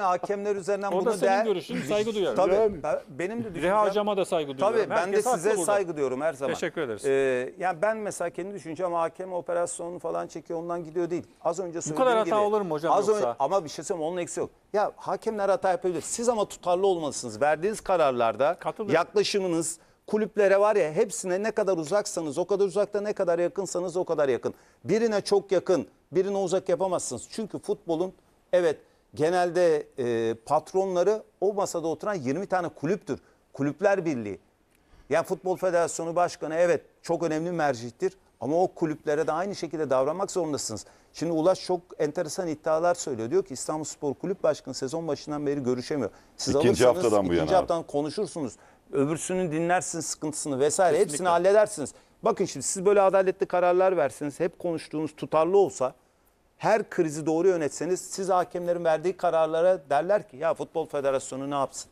Ben hakemler üzerinden o bunu da senin değer... görüşün saygı duyuyorum. Tabii ben, benim de düşüncem... Reha hocama da saygı duyuyorum. Tabii Herkes ben de size burada. saygı diyorum her zaman. Teşekkür ederiz. Ee, yani ben mesela kendi düşüncem hakem operasyonunu falan çekiyor ondan gidiyor değil. Az önce söylediğim gibi. Bu kadar hata gibi, olur mu hocam az yoksa? Önce, ama bir şey söyleyeyim onun eksi yok. Ya hakemler hata yapabilir. Siz ama tutarlı olmalısınız. Verdiğiniz kararlarda Katılıyor. yaklaşımınız kulüplere var ya hepsine ne kadar uzaksanız o kadar uzakta ne kadar yakınsanız o kadar yakın. Birine çok yakın birine uzak yapamazsınız. Çünkü futbolun evet genelde e, patronları o masada oturan 20 tane kulüptür. Kulüpler Birliği. Yani Futbol Federasyonu Başkanı evet çok önemli mercittir ama o kulüplere de aynı şekilde davranmak zorundasınız. Şimdi Ulaş çok enteresan iddialar söylüyor. Diyor ki İstanbul Spor Kulüp Başkanı sezon başından beri görüşemiyor. Siz İkinci alırsanız haftadan bu ikinci yana. haftadan konuşursunuz. Öbürsünün dinlersiniz sıkıntısını vesaire Kesinlikle. hepsini halledersiniz. Bakın şimdi siz böyle adaletli kararlar verseniz hep konuştuğunuz tutarlı olsa her krizi doğru yönetseniz siz hakemlerin verdiği kararlara derler ki ya futbol federasyonu ne yapsın?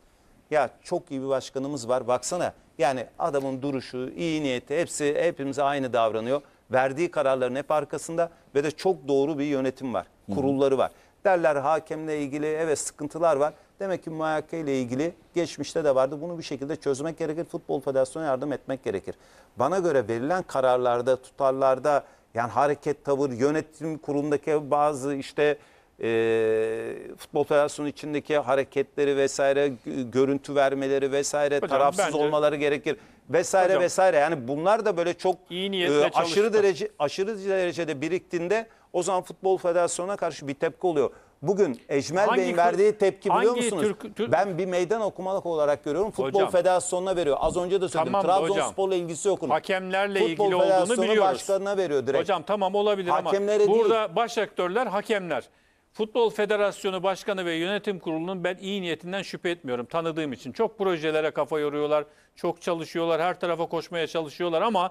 Ya çok iyi bir başkanımız var baksana. Yani adamın duruşu, iyi niyeti hepsi hepimize aynı davranıyor. Verdiği kararların hep arkasında ve de çok doğru bir yönetim var. Kurulları var. Derler hakemle ilgili evet sıkıntılar var. Demek ki muhakkak ile ilgili geçmişte de vardı. Bunu bir şekilde çözmek gerekir. Futbol Federasyonu yardım etmek gerekir. Bana göre verilen kararlarda, tutarlarda, yani hareket, tavır, yönetim kurulundaki bazı işte e, futbol federasyonu içindeki hareketleri vesaire görüntü vermeleri vesaire hocam, tarafsız bence, olmaları gerekir vesaire hocam, vesaire yani bunlar da böyle çok iyi e, aşırı derece aşırı derecede biriktiğinde o zaman futbol federasyonuna karşı bir tepki oluyor. Bugün Ecmel Bey'in verdiği tepki biliyor musunuz? Türk, Türk... Ben bir meydan okumalık olarak görüyorum. Futbol hocam, Federasyonu'na veriyor. Az önce de söyledim. Tamam, Trabzonspor'la ilgisi yok onun. Hakemlerle Futbol ilgili olduğunu biliyoruz. Futbol Federasyonu başkanına veriyor direkt. Hocam tamam olabilir Hakemlere ama burada değil. baş aktörler hakemler. Futbol Federasyonu Başkanı ve Yönetim Kurulu'nun ben iyi niyetinden şüphe etmiyorum tanıdığım için. Çok projelere kafa yoruyorlar, çok çalışıyorlar, her tarafa koşmaya çalışıyorlar ama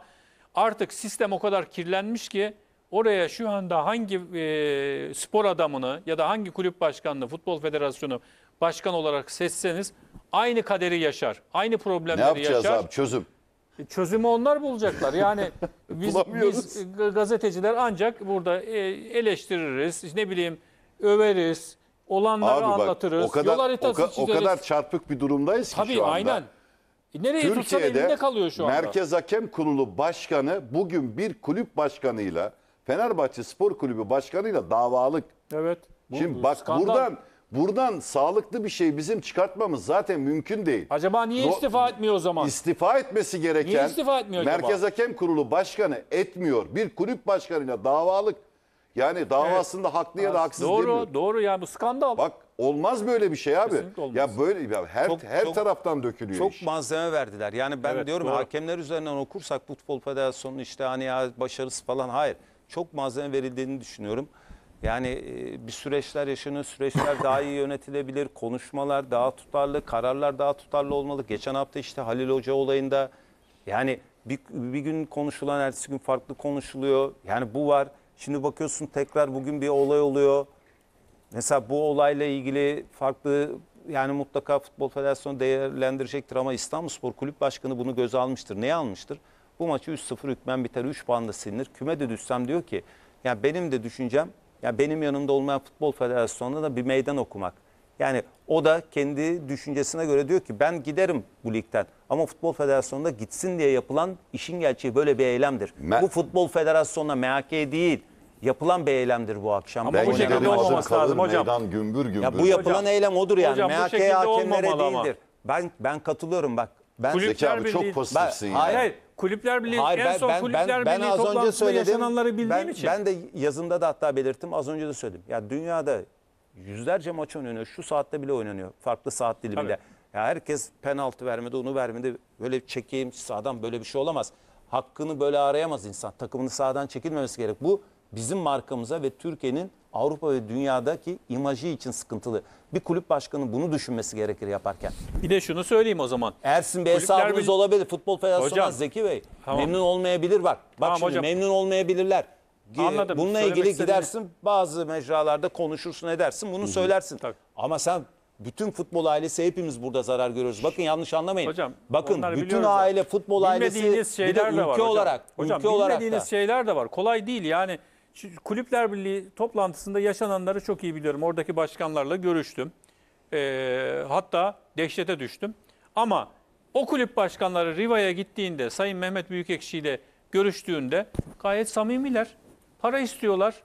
artık sistem o kadar kirlenmiş ki oraya şu anda hangi e, spor adamını ya da hangi kulüp başkanını, futbol federasyonu başkan olarak seçseniz aynı kaderi yaşar. Aynı problemleri yaşar. Ne yapacağız yaşar. abi çözüm? E, çözümü onlar bulacaklar. Yani biz, biz e, gazeteciler ancak burada e, eleştiririz, ne bileyim överiz, olanları Abi bak, anlatırız, o kadar, yol haritası o, ka, o kadar çarpık bir durumdayız ki Tabii, şu anda. Tabii aynen. nereye Türkiye'de kalıyor şu anda. Merkez Hakem Kurulu Başkanı bugün bir kulüp başkanıyla Fenerbahçe Spor Kulübü Başkanı'yla davalık. Evet. Bu, Şimdi bak skandal. buradan buradan sağlıklı bir şey bizim çıkartmamız zaten mümkün değil. Acaba niye istifa etmiyor o zaman? İstifa etmesi gereken niye istifa etmiyor Merkez acaba? Hakem Kurulu Başkanı etmiyor. Bir kulüp başkanıyla davalık yani davasında evet. haklı ya da haksız doğru, demiyor. Doğru, yani bu skandal. Bak olmaz böyle bir şey abi. Ya böyle ya her çok, her çok, taraftan dökülüyor Çok iş. malzeme verdiler. Yani ben evet, diyorum doğru. hakemler üzerinden okursak futbol federasyonu işte hani ya başarısı falan hayır çok malzeme verildiğini düşünüyorum. Yani e, bir süreçler yaşanıyor, süreçler daha iyi yönetilebilir, konuşmalar daha tutarlı, kararlar daha tutarlı olmalı. Geçen hafta işte Halil Hoca olayında yani bir, bir gün konuşulan ertesi gün farklı konuşuluyor. Yani bu var. Şimdi bakıyorsun tekrar bugün bir olay oluyor. Mesela bu olayla ilgili farklı yani mutlaka Futbol Federasyonu değerlendirecektir ama İstanbul Spor Kulüp Başkanı bunu göze almıştır. Neyi almıştır? Bu maçı 3-0 hükmen biter. 3 puanla silinir. Küme de düşsem diyor ki ya benim de düşüncem ya benim yanımda olmayan futbol federasyonunda da bir meydan okumak. Yani o da kendi düşüncesine göre diyor ki ben giderim bu ligden. Ama futbol federasyonunda gitsin diye yapılan işin gerçeği böyle bir eylemdir. Me bu futbol federasyonuna MHK değil yapılan bir eylemdir bu akşam. Ama bu şekilde olmaması lazım hocam. Meydan gümbür gümbür. Ya bu yapılan hocam, eylem odur yani. Hocam, MHK hakemlere değildir. Ama. Ben ben katılıyorum bak. Ben Kulüpler Zeki abi çok pozitifsin ben, ya. Hayır hayır. Kulüpler bile. Hayır, en ben, son ben, Kulüpler ben, ben Birliği az önce söyledim, yaşananları bildiğim ben, için. Ben de yazımda da hatta belirttim az önce de söyledim. Ya dünyada yüzlerce maç oynanıyor. Şu saatte bile oynanıyor. Farklı saat diliminde. Ya herkes penaltı vermedi, onu vermedi. Böyle çekeyim sahadan böyle bir şey olamaz. Hakkını böyle arayamaz insan. Takımını sahadan çekilmemesi gerek. Bu bizim markamıza ve Türkiye'nin Avrupa ve dünyadaki imajı için sıkıntılı. Bir kulüp başkanı bunu düşünmesi gerekir yaparken. Bir de şunu söyleyeyim o zaman. Ersin Bey Kulüpler hesabınız bil- olabilir. Futbol Federasyonu Hocam, Zeki Bey. Tamam. Memnun olmayabilir bak. Bak Tamam şimdi hocam. memnun olmayabilirler. Anladım. Bununla Söylemek ilgili istediğini- gidersin bazı mecralarda konuşursun edersin bunu söylersin. Tabii. Ama sen bütün futbol ailesi hepimiz burada zarar görüyoruz. Bakın yanlış anlamayın. Hocam, Bakın bütün aile futbol ailesi bir de ülke de var hocam. olarak hocam ülke olarak da. şeyler de var. Kolay değil yani. Kulüpler Birliği toplantısında yaşananları çok iyi biliyorum. Oradaki başkanlarla görüştüm. E, hatta dehşete düştüm. Ama o kulüp başkanları Riva'ya gittiğinde Sayın Mehmet Büyükekşi ile görüştüğünde gayet samimiler. Para istiyorlar.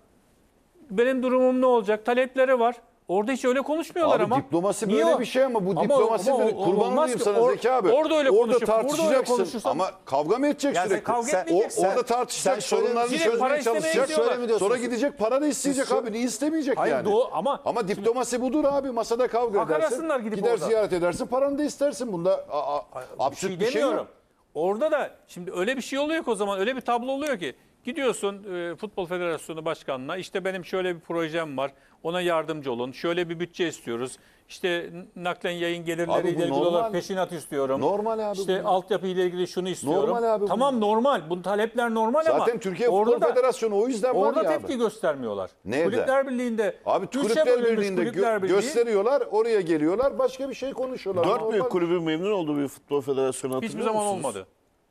Benim durumum ne olacak? Talepleri var. Orada hiç öyle konuşmuyorlar Abi ama. diplomasi Niye böyle o- bir şey ama bu diplomasi ama- böyle ama- kurban olmaz olayım sana Or- Zeki abi. orada öyle konuşup, orada öyle konuşursan- ama kavga mı edecek Yani sürekli? kavga etmeyeceksin. Sen- orada tartışacak sen sorunlarını Direkt çözmeye çalışacak. Şöyle mi diyorsun? Sonra gidecek para da isteyecek abi. Niye istemeyecek Hayır, yani? doğu- ama- ama diplomasi budur abi. Masada kavga edersin. gidip Gider orada. ziyaret edersin. Paranı da istersin. Bunda a, a, absürt şey bir şey demiyorum. yok. Orada da şimdi öyle bir şey oluyor ki o zaman öyle bir tablo oluyor ki Gidiyorsun e, Futbol Federasyonu Başkanı'na işte benim şöyle bir projem var ona yardımcı olun. Şöyle bir bütçe istiyoruz. İşte naklen yayın gelirleri gelirleriyle ilgili normal. olarak peşinat istiyorum. Normal abi İşte bu. altyapı ile ilgili şunu istiyorum. Normal abi bu. tamam normal. Bu talepler normal ama. Zaten Türkiye Futbol orada- Federasyonu o yüzden var Orada ya abi. tepki göstermiyorlar. Nerede? Kulüpler Birliği'nde Abi üçe kulüpler birliğinde gö- Birliği- gösteriyorlar, oraya geliyorlar, başka bir şey konuşuyorlar. Dört büyük kulübün memnun oldu bir futbol federasyonu hatırlıyor Hiçbir zaman musunuz? olmadı.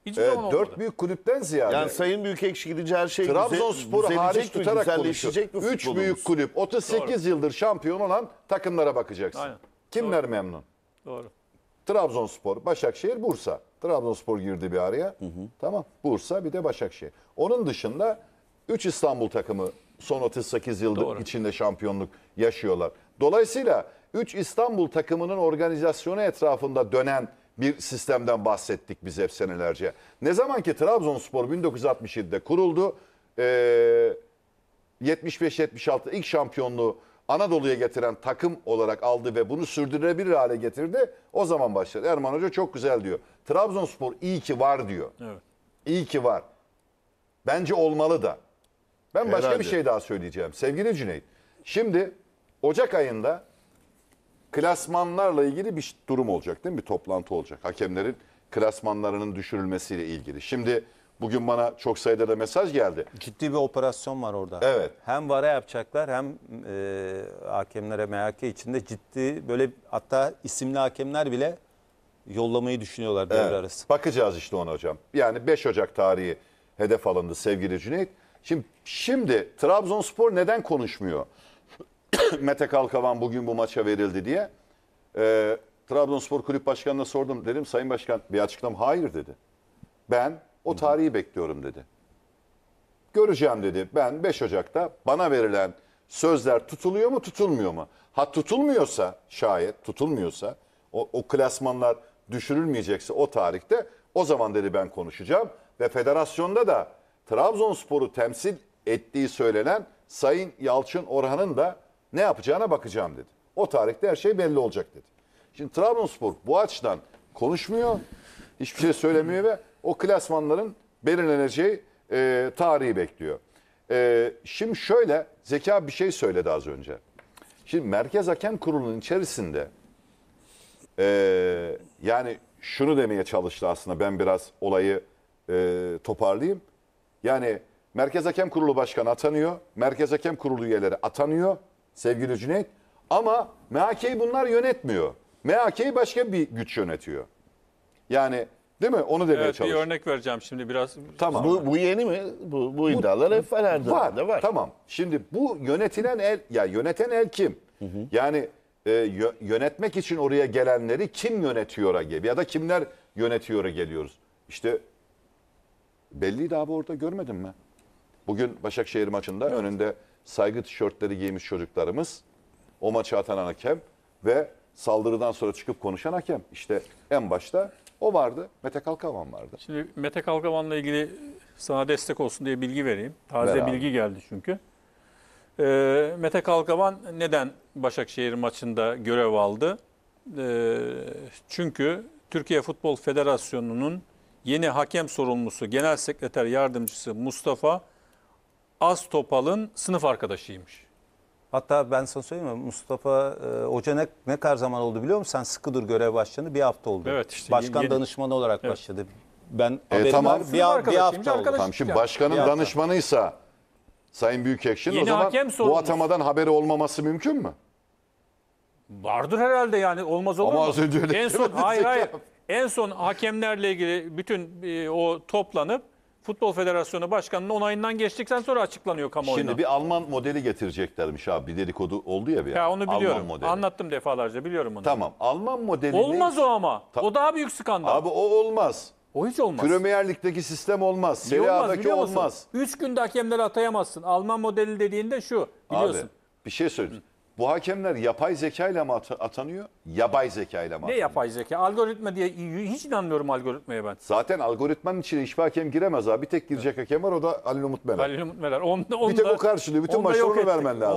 Hiçbir e, zaman olmadı. Dört büyük kulüpten ziyade. Yani Sayın Büyükekşi gidince her şey Trabzonspor'u hariç tutarak konuşuyor. Üç büyük kulüp 38 Doğru. yıldır şampiyon olan takımlara bakacaksın. Aynen. Kimler Doğru. memnun? Doğru. Trabzonspor, Başakşehir, Bursa. Trabzonspor girdi bir araya. Hı hı. Tamam. Bursa bir de Başakşehir. Onun dışında 3 İstanbul takımı son 38 yıldır Doğru. içinde şampiyonluk yaşıyorlar. Dolayısıyla 3 İstanbul takımının organizasyonu etrafında dönen bir sistemden bahsettik biz hep senelerce. Ne zaman ki Trabzonspor 1967'de kuruldu, e, 75-76 ilk şampiyonluğu Anadolu'ya getiren takım olarak aldı ve bunu sürdürülebilir hale getirdi. O zaman başladı. Erman Hoca çok güzel diyor. Trabzonspor iyi ki var diyor. Evet. İyi ki var. Bence olmalı da. Ben başka bir şey daha söyleyeceğim. Sevgili Cüneyt, şimdi Ocak ayında klasmanlarla ilgili bir durum olacak değil mi? Bir toplantı olacak. Hakemlerin klasmanlarının düşürülmesiyle ilgili. Şimdi bugün bana çok sayıda da mesaj geldi. Ciddi bir operasyon var orada. Evet. Hem VAR'a yapacaklar hem e, hakemlere MHK içinde ciddi böyle hatta isimli hakemler bile yollamayı düşünüyorlar devre evet. arası. Bakacağız işte ona hocam. Yani 5 Ocak tarihi hedef alındı sevgili Cüneyt. Şimdi, şimdi Trabzonspor neden konuşmuyor? Mete Kalkavan bugün bu maça verildi diye. E, Trabzonspor Kulüp Başkanı'na sordum. Dedim Sayın Başkan bir açıklama. Hayır dedi. Ben o tarihi bekliyorum dedi. Göreceğim dedi. Ben 5 Ocak'ta bana verilen sözler tutuluyor mu tutulmuyor mu? Ha tutulmuyorsa şayet tutulmuyorsa o, o klasmanlar düşürülmeyecekse o tarihte o zaman dedi ben konuşacağım. Ve federasyonda da Trabzonspor'u temsil ettiği söylenen Sayın Yalçın Orhan'ın da ne yapacağına bakacağım dedi. O tarihte her şey belli olacak dedi. Şimdi Trabzonspor bu açıdan konuşmuyor. Hiçbir şey söylemiyor ve o klasmanların belirleneceği e, tarihi bekliyor. E, şimdi şöyle Zeka bir şey söyledi az önce. Şimdi Merkez Hakem Kurulu'nun içerisinde e, yani şunu demeye çalıştı aslında ben biraz olayı e, toparlayayım. Yani Merkez Hakem Kurulu Başkanı atanıyor, Merkez Hakem Kurulu üyeleri atanıyor sevgili Cüneyt. Ama MHK'yi bunlar yönetmiyor. MHK'yi başka bir güç yönetiyor. Yani değil mi? Onu demeye evet, çalışıyorum. Bir örnek vereceğim şimdi biraz. Tamam. Bu, bu yeni mi? Bu, bu iddialar bu, hep var, var. Tamam. Şimdi bu yönetilen el, ya yöneten el kim? Hı hı. Yani e, yönetmek için oraya gelenleri kim yönetiyor geliyor ya da kimler yönetiyor geliyoruz. İşte belliydi abi orada görmedin mi? Bugün Başakşehir maçında evet. önünde saygı tişörtleri giymiş çocuklarımız o maçı atan hakem ve saldırıdan sonra çıkıp konuşan hakem. İşte en başta o vardı. Mete Kalkavan vardı. Şimdi Mete Kalkavan'la ilgili sana destek olsun diye bilgi vereyim. Taze Ver bilgi geldi çünkü. E, Mete Kalkavan neden Başakşehir maçında görev aldı? E, çünkü Türkiye Futbol Federasyonu'nun yeni hakem sorumlusu Genel Sekreter Yardımcısı Mustafa Az Topal'ın sınıf arkadaşıymış. Hatta ben sana söyleyeyim mi Mustafa e, Hoca ne, ne kadar zaman oldu biliyor musun? Sen sıkı dur görev başlayanı bir hafta oldu. Evet işte Başkan danışmanı olarak başladı. Ben e, haberim tamam. var. Bir, bir hafta oldu. Tamam şimdi başkanın danışmanıysa Sayın Büyükekşin Yeni o zaman hakem bu atamadan haberi olmaması mümkün mü? Vardır herhalde yani olmaz olur Ama mu? az önce öyle en son hayır hayır. En son hakemlerle ilgili bütün e, o toplanıp Futbol Federasyonu Başkanı'nın onayından geçtikten sonra açıklanıyor kamuoyuna. Şimdi bir Alman modeli getireceklermiş abi. Bir dedikodu oldu ya bir. Ya onu biliyorum. Anlattım defalarca biliyorum onu. Tamam. Alman modeli. Olmaz o ama. Ta- o daha büyük skandal. Abi o olmaz. O hiç olmaz. Premier Lig'deki sistem olmaz. Niye Serie olmaz, A'daki biliyor musun? olmaz. 3 günde hakemleri atayamazsın. Alman modeli dediğinde şu biliyorsun. Abi bir şey söyleyeyim. Bu hakemler yapay zeka ile mi at- atanıyor? Yapay zeka ile mi Ne atanıyor? yapay zeka? Algoritma diye hiç inanmıyorum algoritmaya ben. Zaten algoritmanın içine hiçbir hakem giremez abi. Bir tek girecek hakem var o da Ali Umut Meler. Halil Umut Meler. Onda, onda, Bir tek o karşılıyor. Bütün onda maçları vermen lazım.